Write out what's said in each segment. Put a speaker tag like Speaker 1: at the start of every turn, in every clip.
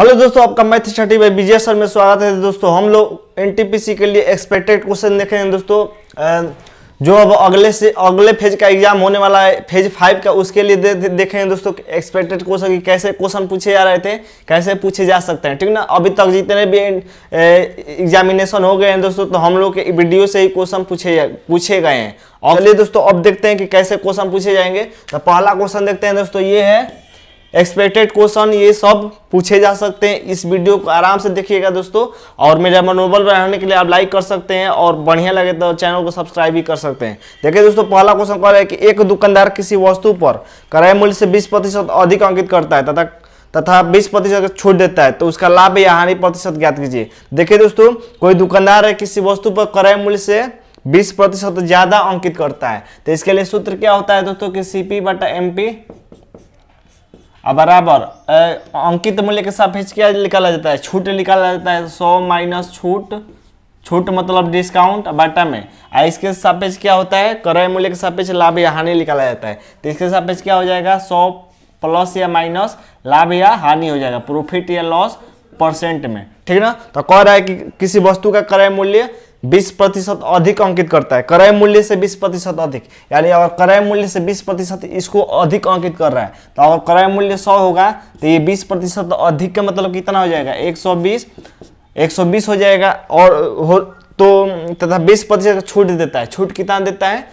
Speaker 1: hello दोस्तों आपका math छठी भाई विजय सर में स्वागत है दोस्तों हम लोग एन के लिए एक्सपेक्टेड क्वेश्चन हैं दोस्तों जो अब अगले से अगले फेज का एग्जाम होने वाला है फेज फाइव का उसके लिए दे, दे, देखें दोस्तों एक्सपेक्टेड क्वेश्चन की कैसे क्वेश्चन पूछे जा रहे थे कैसे पूछे जा सकते हैं ठीक ना अभी तक जितने भी एग्जामिनेशन हो गए हैं दोस्तों तो हम लोग के वीडियो से ही क्वेश्चन पूछे पूछे गए हैं और दोस्तों अब देखते हैं कि कैसे क्वेश्चन पूछे जाएंगे तो पहला क्वेश्चन देखते हैं दोस्तों ये है एक्सपेक्टेड क्वेश्चन ये सब पूछे जा सकते हैं इस वीडियो को आराम से देखिएगा दोस्तों और मेरा मनोबल बढ़ाने के लिए आप लाइक कर सकते हैं और बढ़िया लगे तो चैनल को सब्सक्राइब भी कर सकते हैं देखिए दोस्तों पहला क्वेश्चन कह रहा है कि एक दुकानदार किसी वस्तु पर क्रय मूल्य से बीस प्रतिशत अधिक अंकित करता है तथा तथा बीस प्रतिशत छूट देता है तो उसका लाभ या हानि प्रतिशत ज्ञात कीजिए देखिए दोस्तों कोई दुकानदार है किसी वस्तु पर क्रय मूल्य से 20 प्रतिशत ज्यादा अंकित करता है तो इसके लिए सूत्र क्या होता है दोस्तों कि सीपी बटा एमपी बराबर अंकित मूल्य के सापेक्ष क्या निकाला जाता है छूट निकाला जाता है सौ माइनस छूट छूट मतलब डिस्काउंट बाटा में आ इसके सापेक्ष क्या होता है क्रय मूल्य के सापेक्ष लाभ या हानि निकाला जाता है तो इसके सापेक्ष क्या हो जाएगा सौ प्लस या माइनस लाभ या हानि हो जाएगा प्रॉफिट या लॉस परसेंट में ठीक ना तो कह रहा है कि किसी वस्तु का क्रय मूल्य 20 प्रतिशत अधिक अंकित करता है क्रय मूल्य से 20 प्रतिशत अधिक यानी अगर क्रय मूल्य से 20 प्रतिशत इसको अधिक अंकित कर रहा है तो अगर क्रय मूल्य 100 होगा तो ये 20 प्रतिशत अधिक का मतलब कितना हो जाएगा 120 120 हो जाएगा और हो तो तथा 20 प्रतिशत छूट देता है छूट कितना देता है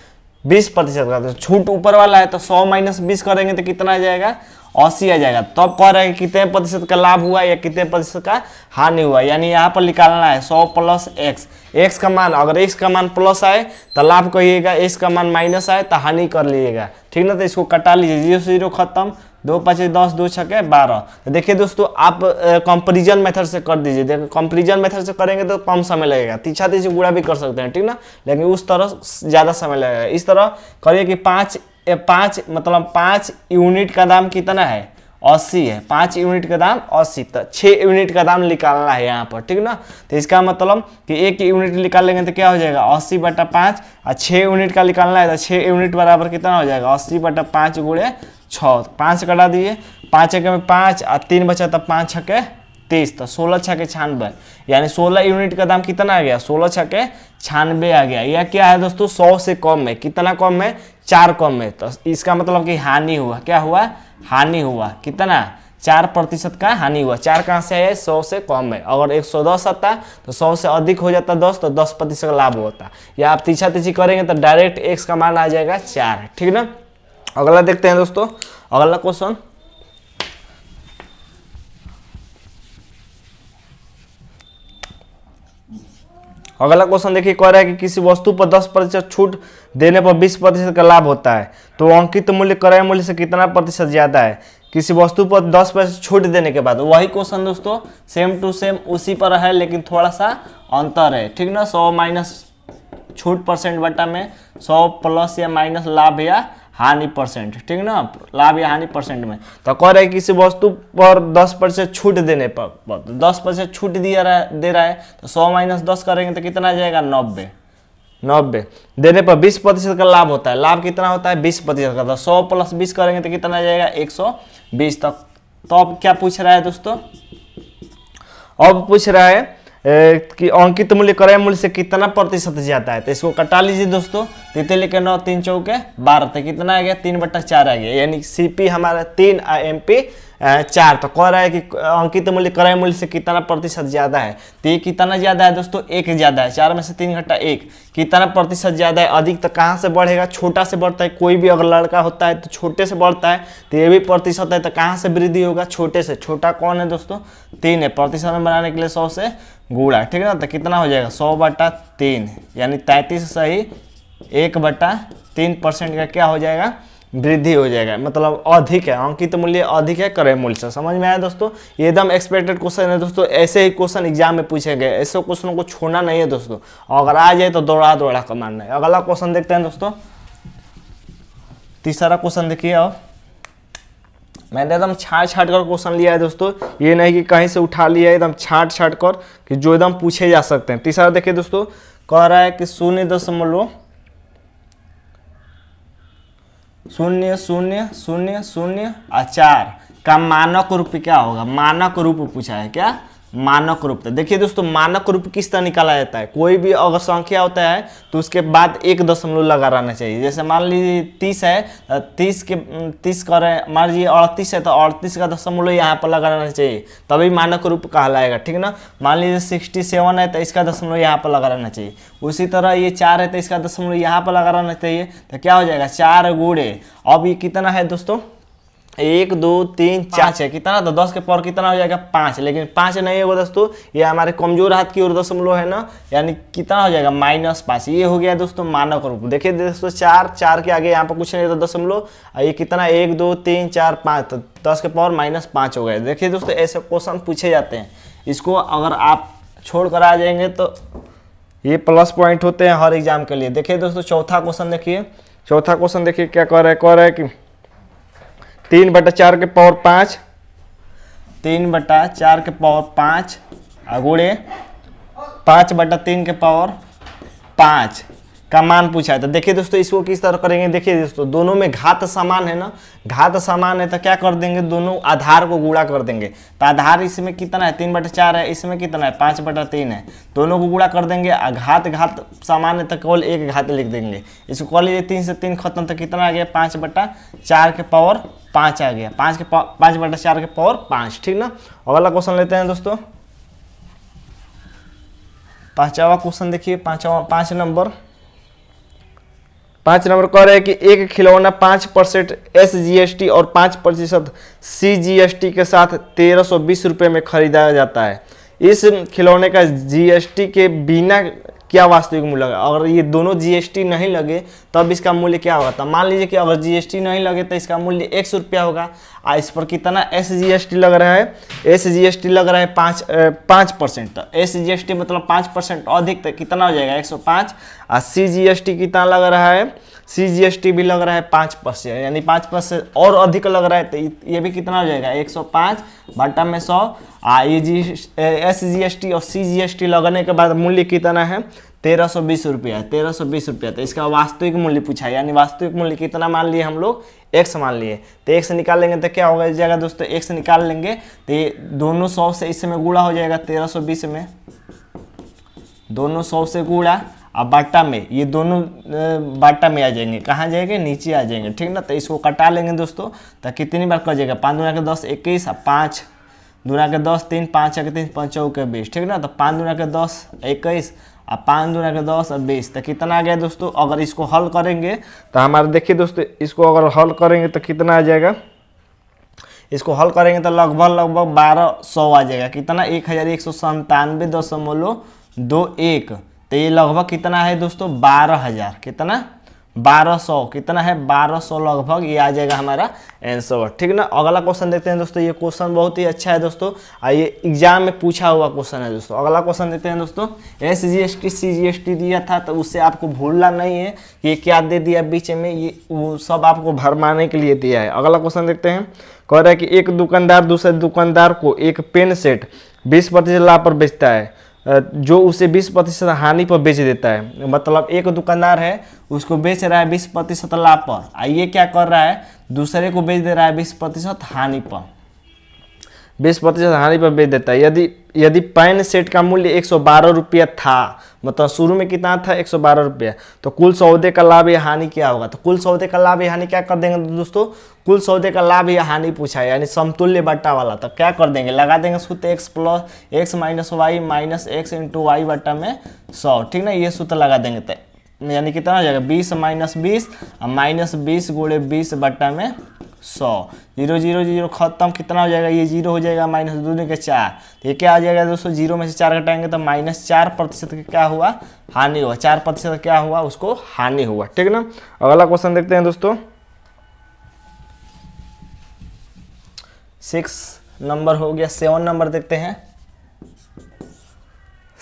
Speaker 1: 20 प्रतिशत का तो छूट ऊपर वाला है तो 100 माइनस बीस करेंगे तो कितना आ जाएगा अस्सी आ जाएगा तब तो कह रहे हैं कितने प्रतिशत का लाभ हुआ या कितने प्रतिशत का हानि हुआ यानी यहाँ पर निकालना है सौ प्लस एक्स एक्स का मान अगर एक्स का मान प्लस आए तो लाभ कहिएगा एक्स का मान माइनस आए तो हानि कर लीजिएगा ठीक ना तो इसको कटा लीजिए जीरो जीरो खत्म दो पाँच दस दो छके बारह तो देखिए दोस्तों आप कंपेरिजन मेथड से कर दीजिए देखिए कंपेरिजन मेथड से करेंगे तो कम समय लगेगा तीछा तीछे गुड़ा भी कर सकते हैं ठीक ना लेकिन उस तरह ज़्यादा समय लगेगा इस तरह करिए कि पाँच ए पाँच मतलब पाँच यूनिट का दाम कितना है अस्सी है पाँच यूनिट का दाम अस्सी तो छः यूनिट का दाम निकालना है यहाँ पर ठीक ना तो इसका मतलब कि एक यूनिट निकाल लेंगे तो क्या हो जाएगा अस्सी बटा पाँच और छः यूनिट का निकालना है तो छः यूनिट बराबर कितना हो जाएगा अस्सी बटा पाँच गुड़े छः पाँच कटा दिए पाँच एक में पाँच और तीन बचा तो पाँच छके तेईस तो सोलह छः के छानबे यानी सोलह यूनिट का दाम कितना आ गया सोलह छः के छानबे आ गया यह क्या है दोस्तों सौ से कम है कितना कम है चार कम है तो इसका मतलब कि हानि हुआ क्या हुआ हानि हुआ कितना चार प्रतिशत का हानि हुआ चार कहाँ से है सौ से कम है अगर एक सौ दस आता तो सौ से अधिक हो जाता दस तो दस प्रतिशत लाभ होता या आप तीछा तीछी करेंगे तो डायरेक्ट एक्स का मान आ जाएगा चार ठीक ना अगला देखते हैं दोस्तों अगला क्वेश्चन अगला क्वेश्चन देखिए कह रहा है कि किसी वस्तु पर 10 प्रतिशत छूट देने पर 20 प्रतिशत का लाभ होता है तो अंकित मूल्य क्रय मूल्य से कितना प्रतिशत ज़्यादा है किसी वस्तु पर 10 प्रतिशत छूट देने के बाद वही क्वेश्चन दोस्तों सेम टू सेम उसी पर है लेकिन थोड़ा सा अंतर है ठीक ना सौ माइनस छूट परसेंट बटा में सौ प्लस या माइनस लाभ या हानि परसेंट ठीक ना लाभ या हानि परसेंट में तो कह रहा है किसी वस्तु पर दस परसेंट छूट देने पर दस परसेंट छूट दिया रहा दे रहा है तो सौ माइनस दस करेंगे तो कितना आ जाएगा नब्बे नब्बे देने पर बीस प्रतिशत का लाभ होता है लाभ कितना होता है बीस प्रतिशत का तो सौ प्लस बीस करेंगे तो कितना आ जाएगा एक सौ बीस तक तो, तो अब क्या पूछ रहा है दोस्तों अब पूछ रहा है कि अंकित मूल्य क्रय मूल्य से कितना प्रतिशत जाता है तो इसको कटा लीजिए दोस्तों तीते लेके नौ तीन चौके बारह तो कितना आ गया तीन बट्टा चार आ गया यानी सी पी हमारा तीन आ एम पी चार तो कह रहा है कि अंकित मूल्य क्रय मूल्य से कितना प्रतिशत ज़्यादा है तो ये कितना ज़्यादा है दोस्तों एक ज़्यादा है चार में से तीन घंटा एक कितना प्रतिशत ज़्यादा है अधिक तो कहाँ से बढ़ेगा छोटा से बढ़ता है कोई भी अगर लड़का होता है तो छोटे से बढ़ता है तो ये भी प्रतिशत है तो कहाँ से वृद्धि होगा छोटे से छोटा कौन है दोस्तों तीन है प्रतिशत में बनाने के लिए सौ से गुड़ा ठीक है ना तो कितना हो जाएगा सौ बटा तीन यानी तैंतीस सही एक बटा तीन परसेंट का क्या हो जाएगा वृद्धि हो जाएगा मतलब अधिक है अंकित मूल्य अधिक है क्रय मूल्य से समझ में आया दोस्तों ये एकदम एक्सपेक्टेड क्वेश्चन है दोस्तों ऐसे ही क्वेश्चन एग्जाम में पूछे गए ऐसे क्वेश्चनों को छोड़ना नहीं है दोस्तों अगर आ जाए तो दौड़ा दौड़ा कर मानना है अगला क्वेश्चन देखते हैं दोस्तों तीसरा क्वेश्चन देखिए अब मैंने एकदम छाट छाट कर क्वेश्चन लिया है दोस्तों ये नहीं कि कहीं से उठा लिया है एकदम छाट छाट कर कि जो एकदम पूछे जा सकते हैं तीसरा देखिए दोस्तों कह रहा है कि शून्य दशमलव शून्य शून्य शून्य शून्य आ चार का मानक रूप क्या होगा मानक रूप पूछा है क्या मानक रूप देखिए दोस्तों मानक रूप किस तरह निकाला जाता है कोई भी अगर संख्या होता है तो उसके बाद एक दशमलव लगा रहना चाहिए जैसे मान लीजिए तीस है तो तीस के तीस करें मान लीजिए अड़तीस है तो अड़तीस का दशमलव यहाँ पर लगा रहना चाहिए तभी मानक रूप कहलाएगा ठीक ना मान लीजिए सिक्सटी सेवन है तो इसका दशमलव यहाँ पर लगा रहना चाहिए उसी तरह ये चार है तो इसका दशमलव यहाँ पर लगा रहना चाहिए तो क्या हो जाएगा चार गुड़े अब ये कितना है दोस्तों एक दो तीन चार छः कितना तो दस के पावर कितना हो जाएगा पाँच लेकिन पाँच नहीं होगा दोस्तों ये हमारे कमजोर हाथ की ओर दशमलव है ना यानी कितना हो जाएगा माइनस पाँच ये हो गया दोस्तों मानक रूप देखिए दोस्तों चार चार के आगे यहाँ पर कुछ नहीं तो दशमलव ये कितना एक दो तीन चार पाँच तो दस के पावर माइनस पाँच हो गए देखिए दोस्तों ऐसे क्वेश्चन पूछे जाते हैं इसको अगर आप छोड़ कर आ जाएंगे तो ये प्लस पॉइंट होते हैं हर एग्जाम के लिए देखिए दोस्तों चौथा क्वेश्चन देखिए चौथा क्वेश्चन देखिए क्या कह रहा है कह रहा है कि तीन बटा चार के पावर पाँच तीन बटा चार के पावर पाँच अगुड़े पाँच बटा तीन के पावर पाँच का मान पूछा है तो देखिए दोस्तों इसको किस तरह करेंगे देखिए दोस्तों दोनों में घात समान है ना घात समान है तो क्या कर देंगे दोनों आधार को गुड़ा कर देंगे तो आधार इसमें कितना है तीन बटा चार है इसमें कितना है पाँच बटा तीन है दोनों को गुड़ा कर देंगे घात घात समान है तो केवल एक घात लिख देंगे इसको कह लीजिए तीन से तीन खत्म तो कितना आ गया पाँच बटा चार के पावर पाँच आ गया पाँच के पाँच बटा चार के पावर पाँच ठीक ना अगला क्वेश्चन लेते हैं दोस्तों पाँचवा क्वेश्चन देखिए पाँचवा पाँच नंबर पाँच नंबर कह रहे हैं कि एक खिलौना पाँच percent S G S T और पाँच प्रतिशत सी जी एस टी के साथ तेरह सौ बीस रुपये में खरीदा जाता है इस खिलौने का जी एस टी के बिना क्या वास्तविक मूल्य होगा अगर ये दोनों जीएसटी नहीं लगे तब इसका मूल्य क्या होगा तो मान लीजिए कि अगर जीएसटी नहीं लगे तो इसका मूल्य एक सौ रुपया होगा और इस पर कितना एस टी लग रहा है एस टी लग रहा है पाँच पाँच परसेंट तो एस टी मतलब पाँच परसेंट अधिक तो कितना हो जाएगा एक सौ पाँच और सी जी एस टी कितना लग रहा है सी भी लग रहा है पाँच परसेंट यानी पाँच परसेंट और अधिक लग रहा है तो ये भी कितना हो जाएगा एक सौ पाँच बाटा में सौ आ ये जी एस जी एस टी और सी जी एस टी लगाने के बाद मूल्य कितना है तेरह सौ बीस रुपया तेरह सौ बीस रुपया तो इसका वास्तविक मूल्य पूछा है यानी वास्तविक मूल्य कितना मान लिए हम लोग एक्स मान लिए तो से निकाल लेंगे तो क्या होगा इस जगह दोस्तों एक्स निकाल लेंगे तो ये दोनों सौ से इसमें गुड़ा हो जाएगा तेरह सौ बीस में दोनों सौ से गुड़ा और बाटा में ये दोनों बाटा में आ जाएंगे कहाँ जाएंगे नीचे आ जाएंगे ठीक ना तो इसको कटा लेंगे दोस्तों तो कितनी बार कट जाएगा पाँच दुना के दस इक्कीस और पाँच दुना के दस तीन पाँच के तीन पाँच के बीस ठीक ना तो पाँच दुना के दस इक्कीस और पाँच दुना के दस और बीस तो कितना आ गया दोस्तों अगर इसको हल करेंगे तो हमारे देखिए दोस्तों इसको अगर हल करेंगे तो कितना आ जाएगा इसको हल करेंगे तो लगभग लगभग बारह सौ आ जाएगा कितना एक हज़ार एक सौ संतानवे दशमलव दो एक तो ये लगभग कितना है दोस्तों बारह हज़ार कितना बारह सौ कितना है बारह सौ लगभग ये आ जाएगा हमारा आंसर ठीक ना अगला क्वेश्चन देखते हैं दोस्तों ये क्वेश्चन बहुत ही अच्छा है दोस्तों और ये एग्जाम में पूछा हुआ क्वेश्चन है दोस्तों अगला क्वेश्चन देखते हैं दोस्तों S G S T C G S T दिया था तो उससे आपको भूलना नहीं है ये क्या दे दिया बीच में ये वो सब आपको भरमाने के लिए दिया है अगला क्वेश्चन देखते हैं कह रहा है कि एक दुकानदार दूसरे दुकानदार को एक पेन सेट बीस प्रतिशत लाभ पर बेचता है जो उसे 20 प्रतिशत हानि पर बेच देता है मतलब एक दुकानदार है उसको बेच रहा है 20 प्रतिशत लाभ पर आइए क्या कर रहा है दूसरे को बेच दे रहा है 20 प्रतिशत हानि पर 20 प्रतिशत हानि पर बेच देता है यदि यदि पैन सेट का मूल्य एक सौ बारह रुपया था मतलब शुरू में कितना था एक सौ बारह रुपया तो कुल सौदे का लाभ या हानि क्या होगा तो कुल सौदे का लाभ या हानि क्या कर देंगे दोस्तों कुल सौदे का लाभ या हानि पूछा है यानी समतुल्य बट्टा वाला तो क्या कर देंगे लगा देंगे सूत्र X plus X minus Y minus X into Y बट्टा में सौ ठीक ना ये सूत्र लगा देंगे तो यानी कितना हो जाएगा बीस माइनस बीस और माइनस बीस गुड़े बीस बट्टा में सौ जीरो जीरो जीरो खत्म कितना हो जाएगा ये जीरो हो जाएगा माइनस दो के चार तो ये क्या आ जाएगा दोस्तों जीरो में से चार घटाएंगे तो माइनस चार प्रतिशत क्या हुआ हानि हुआ चार प्रतिशत क्या हुआ उसको हानि हुआ ठीक ना अगला क्वेश्चन देखते हैं दोस्तों सिक्स नंबर हो गया सेवन नंबर देखते हैं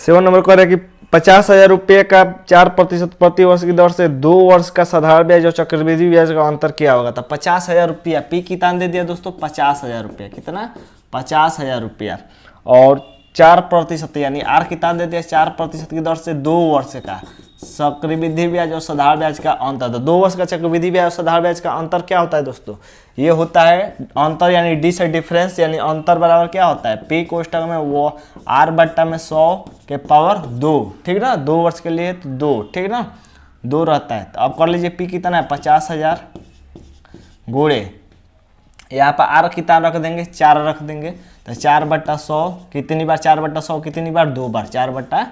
Speaker 1: सेवन नंबर कह रहे कि पचास हजार रुपये का चार प्रतिशत प्रति वर्ष की दर से दो वर्ष का साधारण ब्याज और चक्रवृद्धि ब्याज का अंतर किया होगा तो पचास हजार रुपया पी कितान दे दिया दोस्तों पचास हजार रुपया कितना पचास हजार रुपया और चार प्रतिशत यानी आर कितना दे दिया चार प्रतिशत की दर से दो वर्ष का चक्रविधि ब्याज और साधारण ब्याज का अंतर तो दो वर्ष का चक्रविधि ब्याज और साधारण ब्याज का अंतर क्या होता है दोस्तों ये होता है अंतर यानी डी से डिफरेंस यानी अंतर बराबर क्या होता है पी कोष्टक में वो आर बट्टा में सौ के पावर दो ठीक ना दो वर्ष के लिए तो दो ठीक ना दो रहता है तो अब कर लीजिए पी कितना है पचास हज़ार गोड़े यहाँ पर आर कितना रख देंगे चार रख देंगे तो चार बट्टा सौ कितनी बार चार बट्टा सौ कितनी बार दो बार चार बट्टा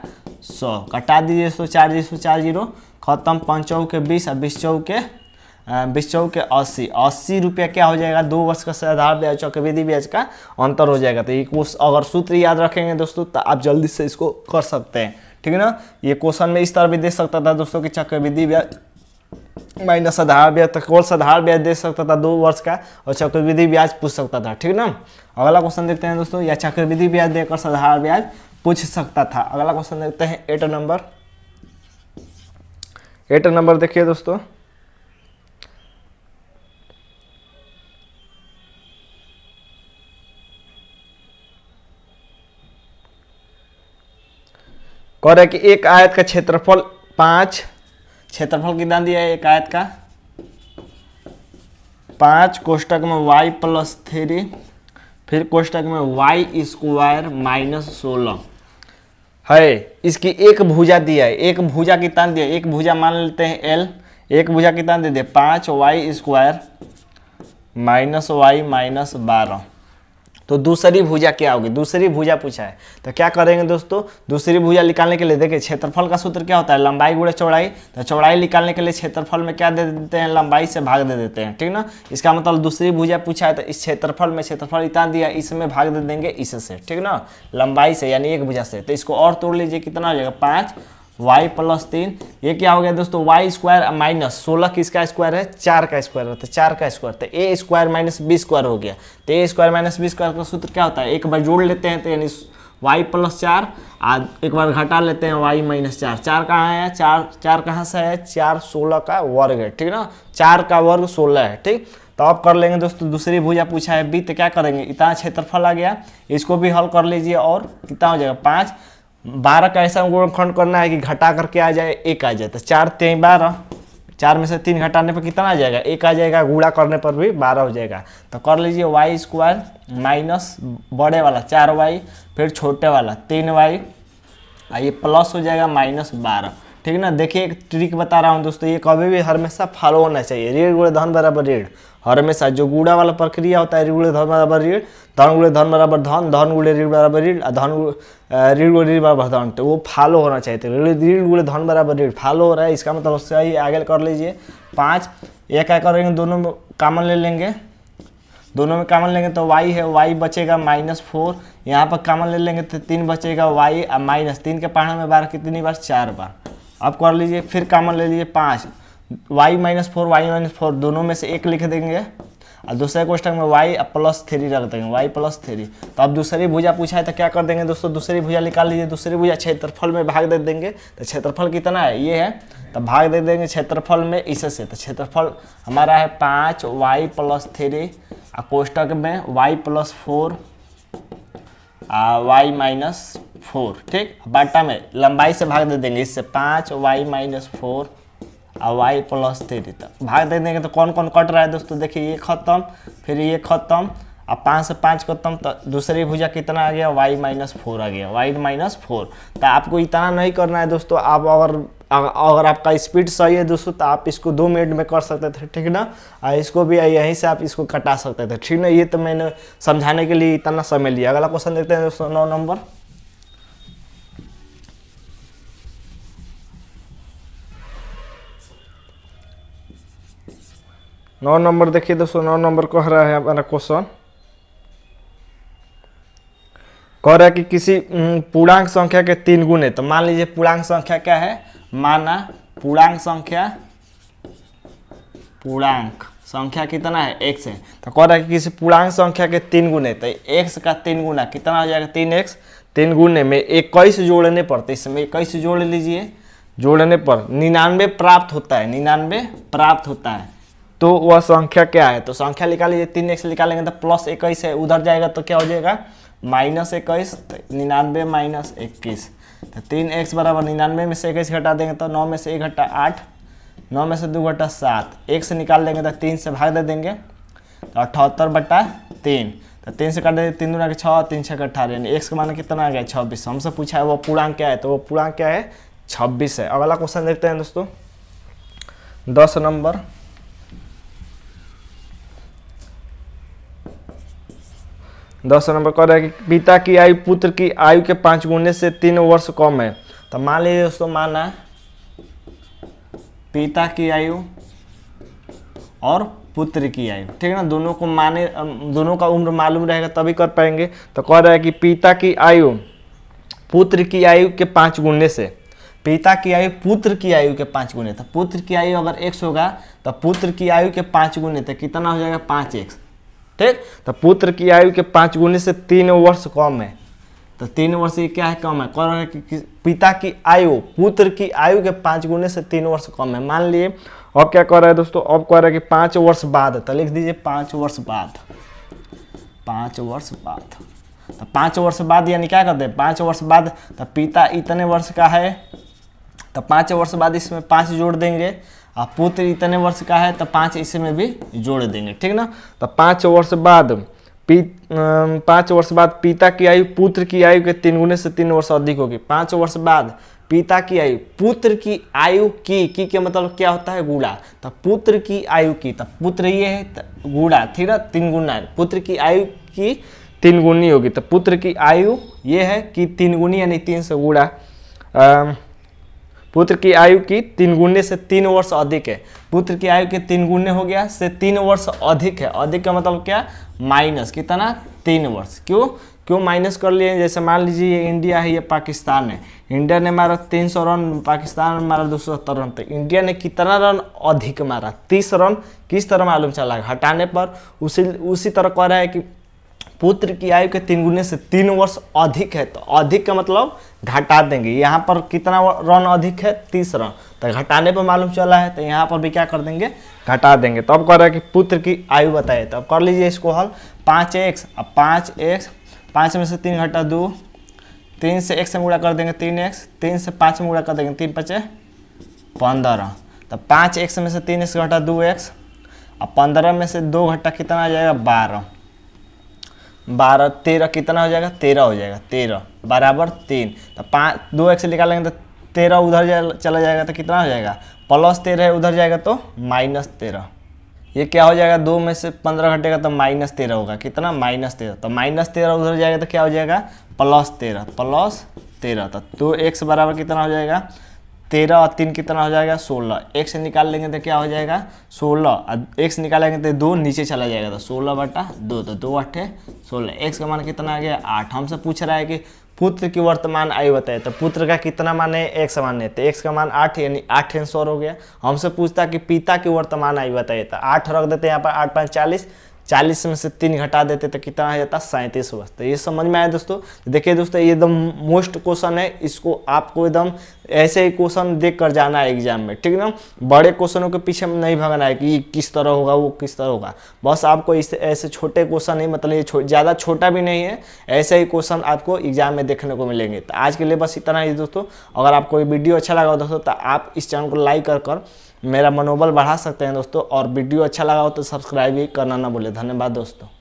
Speaker 1: सौ कटा दीजिए सौ चार जीरो चार जीरो खत्म पाँच चौ के बीस और बीस चौ के बीस चौ के अस्सी अस्सी रुपया क्या हो जाएगा दो वर्ष का आधार ब्याज चौकेवेदी ब्याज का अंतर हो जाएगा तो ये अगर सूत्र याद रखेंगे दोस्तों तो आप जल्दी से इसको कर सकते हैं ठीक है ना ये क्वेश्चन में इस तरह भी दे सकता था दोस्तों कि चक्रविधि ब्याज माइनस आधार ब्याज तक और आधार ब्याज दे सकता था दो वर्ष का और चक्रविधि ब्याज पूछ सकता था ठीक ना अगला क्वेश्चन देखते हैं दोस्तों या चक्रविधि ब्याज देकर साधार ब्याज पूछ सकता था अगला क्वेश्चन देखते हैं एट नंबर एट नंबर देखिए दोस्तों कह रहा कि एक आयत का क्षेत्रफल पांच क्षेत्रफल कितना दिया है एक आयत का पाँच कोष्टक में y प्लस थ्री फिर कोष्टक में y स्क्वायर माइनस सोलह है इसकी एक भुजा दिया है एक भुजा कितना दिया एक भुजा मान लेते हैं l एक भुजा कितना दे दिया पाँच Y square minus Y minus बारह तो दूसरी भुजा क्या होगी दूसरी भुजा पूछा है तो क्या करेंगे दोस्तों दूसरी भुजा निकालने के लिए देखिए क्षेत्रफल का सूत्र क्या होता है लंबाई गुड़े चौड़ाई तो चौड़ाई निकालने के लिए क्षेत्रफल में क्या दे देते हैं लंबाई से भाग दे देते हैं ठीक ना इसका मतलब दूसरी भूजा पूछा है तो इस क्षेत्रफल में क्षेत्रफल इतना दिया इसमें भाग दे देंगे इससे ठीक ना लंबाई से यानी एक भूजा से तो इसको और तोड़ लीजिए कितना हो जाएगा पाँच वाई प्लस तीन ये क्या हो गया दोस्तों वाई स्क्वायर माइनस सोलह किसका स्क्वायर है चार का स्क्वायर होता है तो चार का स्क्वायर तो A square minus B square हो गया तो A square minus B square का सूत्र क्या होता है एक बार जोड़ लेते हैं तो यानी वाई प्लस चार आज एक बार घटा लेते हैं वाई माइनस चार चार कहाँ है चार चार कहाँ से है चार सोलह का वर्ग है ठीक ना चार का वर्ग सोलह है ठीक तो अब कर लेंगे दोस्तों दूसरी भुजा पूछा है बी तो क्या करेंगे इतना क्षेत्रफल आ गया इसको भी हल कर लीजिए और कितना हो जाएगा पाँच बारह का ऐसा गुणखंड करना है कि घटा करके आ जाए एक आ जाए तो चार तेई बारह चार में से तीन घटाने पर कितना आ जाएगा एक आ जाएगा गुड़ा करने पर भी बारह हो जाएगा तो कर लीजिए वाई स्क्वायर माइनस बड़े वाला चार वाई फिर छोटे वाला तीन वाई ये प्लस हो जाएगा माइनस बारह ठीक है ना देखिए एक ट्रिक बता रहा हूँ दोस्तों ये कभी भी हमेशा फॉलो होना चाहिए रेड गुड़े धन बराबर रेड हर हमेशा जो गुड़ा वाला प्रक्रिया होता है ऋण गुड़े धन बराबर ऋण धन गुड़े धन बराबर धन धन गुड़े ऋण बराबर ऋण धन ऋण गुड़े ऋण बराबर धन तो वो फालो होना चाहिए ऋण तो गुड़े धन बराबर ऋण फालो हो रहा है इसका मतलब सही आगे कर लीजिए पाँच एक क्या करेंगे दोनों में कामन ले लेंगे दोनों में कामन लेंगे तो वाई है वाई बचेगा माइनस फोर यहाँ पर कामन ले लेंगे तो तीन बचेगा वाई और माइनस तीन के पहाड़ में बार कितनी बार चार बार अब कर लीजिए फिर कामन ले लीजिए पाँच Y minus four Y minus four दोनों में से एक लिख देंगे और दूसरे क्वेश्चन में वाई प्लस थ्री रख देंगे वाई प्लस थ्री तो अब दूसरी भुजा पूछा है तो क्या कर देंगे दोस्तों दूसरी भुजा निकाल लीजिए दूसरी भुजा क्षेत्रफल में भाग दे देंगे तो क्षेत्रफल कितना है ये है तो भाग दे देंगे क्षेत्रफल में इससे तो क्षेत्रफल हमारा है पाँच वाई प्लस थ्री और कोष्टक में Y plus four Y minus four ठीक बाटा में लंबाई से भाग दे देंगे इससे पाँच वाई माइनस फोर और वाई प्लस थ्री तक भाग दे देंगे तो कौन कौन कट रहा है दोस्तों देखिए ये खत्म फिर ये खत्म अब पाँच से पाँच खत्म तो दूसरी भुजा कितना आ गया वाई माइनस फोर आ गया वाई माइनस फोर तो आपको इतना नहीं करना है दोस्तों आप अगर अगर आपका स्पीड सही है दोस्तों तो आप इसको दो मिनट में कर सकते थे ठीक ना और इसको भी यहीं से आप इसको कटा सकते थे ठीक ना ये तो मैंने समझाने के लिए इतना समय लिया अगला क्वेश्चन देखते हैं दोस्तों नौ नंबर नौ नंबर देखिए दोस्तों नौ नंबर कह रहा है हमारा क्वेश्चन कह रहा है कि किसी पूर्णांक संख्या के तीन गुण है तो मान लीजिए पूर्णांक संख्या क्या है माना पूर्णांक संख्या पूर्णांक संख्या कितना है एक्स है तो कह रहा है कि किसी पूर्णांक संख्या के तीन गुण है तो एक्स का तीन गुना कितना हो जाएगा तीन एक्स तीन गुने में इक्कीस जोड़ने पर तो इसमें इक्कीस जोड़ लीजिए जोड़ने पर निन्यानवे प्राप्त होता है निन्यानवे प्राप्त होता है तो वह संख्या क्या है तो संख्या निकालिए तीन एक से निकालेंगे तो प्लस इक्कीस है उधर जाएगा तो क्या हो जाएगा माइनस इक्कीस तो निन्यानवे माइनस इक्कीस तो तीन एक्स बराबर निन्यानवे में से इक्कीस घटा देंगे तो नौ में से एक घटा आठ नौ में से दो घटा सात एक से निकाल देंगे तो तीन से भाग दे देंगे तो अठहत्तर बटा तीन तो तीन से काट देंगे तीन दुना के छः तीन छः का अठारह यानी एक्स का माना कितना आ गया छब्बीस हमसे पूछा है वो पूर्णांक क्या है तो वो पूर्णांक क्या है छब्बीस है अगला क्वेश्चन देखते हैं दोस्तों दस नंबर दस नंबर कह रहे हैं कि पिता की आयु पुत्र की आयु के पाँच गुने से तीन वर्ष कम है तो मान लीजिए दोस्तों माना पिता की आयु और पुत्र की आयु ठीक है ना दोनों को माने दोनों का उम्र मालूम रहेगा तभी कर पाएंगे तो कह रहा है कि पिता की आयु पुत्र की आयु के पाँच गुने से पिता की आयु पुत्र की आयु के पाँच गुने तो पुत्र की आयु अगर एक्स होगा तो पुत्र की आयु के पाँच गुने तो कितना हो जाएगा पाँच एक्स ठीक तो पुत्र की आयु के पाँच गुने से तीन वर्ष कम है तो तीन वर्ष ये क्या है कम है कह रहा है कि पिता की आयु पुत्र की आयु के पाँच गुने से तीन वर्ष कम है मान लिए अब क्या कह रहा है दोस्तों अब कह रहा है कि पाँच वर्ष बाद तो लिख दीजिए पाँच वर्ष बाद पाँच वर्ष बाद तो पाँच वर्ष बाद यानी क्या कर दे पाँच वर्ष बाद तो पिता इतने वर्ष का है तो पाँच वर्ष बाद इसमें पाँच जोड़ देंगे और पुत्र इतने वर्ष का है तो पाँच इसी में भी जोड़ देंगे ठीक ना तो पाँच वर्ष बाद पी पाँच वर्ष बाद पिता की आयु पुत्र की आयु के तीन गुने से तीन वर्ष अधिक होगी पाँच वर्ष बाद पिता की आयु पुत्र की आयु की की के मतलब क्या होता है गुड़ा तो पुत्र की आयु की तो पुत्र ये है तो गुड़ा ठीक ना तीन गुना पुत्र की आयु की तीन गुनी होगी तो पुत्र की आयु ये है कि तीन गुनी यानी तीन सौ गुड़ा पुत्र की आयु की तीन गुणे से तीन वर्ष अधिक है पुत्र की आयु के तीन गुणे हो गया से तीन वर्ष अधिक है अधिक का मतलब क्या माइनस कितना तीन वर्ष क्यों क्यों माइनस कर लिए जैसे मान लीजिए ये इंडिया है ये पाकिस्तान है इंडिया ने मारा तीन सौ रन पाकिस्तान ने मारा दो सौ सत्तर रन तो इंडिया ने कितना रन अधिक मारा तीस रन किस तरह मालूम चला घटाने पर उसी उसी तरह कह रहा है कि पुत्र की आयु के तीन गुने से तीन वर्ष अधिक है तो अधिक का मतलब घटा देंगे यहाँ पर कितना रन अधिक है तीस रन तो घटाने पर मालूम चला है तो यहाँ पर भी क्या कर देंगे घटा देंगे तो कह रहे हैं कि पुत्र की आयु बताइए तो अब कर लीजिए इसको हल पाँच एक्स अब पाँच एक्स पाँच में से तीन घटा दो तीन से एक से मुड़ा कर देंगे तीन एक्स तीन से पाँच में मुड़ा कर देंगे तीन पचे पंद्रह तो पाँच एक्स में से तीन एक्स घटा दो एक्स और पंद्रह में से दो घटा कितना आ जाएगा बारह बारह तेरह कितना हो जाएगा तेरह हो जाएगा तेरह बराबर तीन तो पाँच दो एक से निकालेंगे तो तेरह उधर जा, चला जाएगा तो कितना हो जाएगा प्लस तेरह उधर जाएगा तो माइनस तेरह ये क्या हो जाएगा दो में से पंद्रह घटेगा तो माइनस तेरह होगा कितना माइनस तेरह तो माइनस तेरह उधर जाएगा तो क्या हो जाएगा प्लस तेरह प्लस तेरह तो दो एक्स बराबर कितना हो जाएगा तेरह और तीन कितना हो जाएगा सोलह एक से निकाल लेंगे तो क्या हो जाएगा सोलह एक से निकालेंगे तो दो नीचे चला जाएगा तो सोलह बटा दो तो दो अट्ठे सोलह एक्स का मान कितना आ गया आठ हमसे पूछ रहा है कि पुत्र की वर्तमान आयु बताए तो पुत्र का कितना मान है एक समान है तो एक का मान आठ यानी आठ एंसर हो गया हमसे पूछता कि पिता की वर्तमान आयु बताए तो आठ रख देते हैं यहाँ पर आठ पाँच चालीस चालीस में से तीन घटा देते तो कितना आ जाता सैंतीस बचता ये समझ में आया दोस्तों देखिए दोस्तों ये एकदम मोस्ट क्वेश्चन है इसको आपको एकदम ऐसे ही क्वेश्चन देख कर जाना है एग्जाम में ठीक ना बड़े क्वेश्चनों के पीछे नहीं भागना है कि किस तरह होगा वो किस तरह होगा बस आपको इस ऐसे छोटे क्वेश्चन है मतलब ये छो, ज़्यादा छोटा भी नहीं है ऐसे ही क्वेश्चन आपको एग्जाम में देखने को मिलेंगे तो आज के लिए बस इतना ही दोस्तों अगर आपको ये वीडियो अच्छा लगा दोस्तों तो आप इस चैनल को लाइक कर कर मेरा मनोबल बढ़ा सकते हैं दोस्तों और वीडियो अच्छा लगा हो तो सब्सक्राइब भी करना ना भूलें धन्यवाद दोस्तों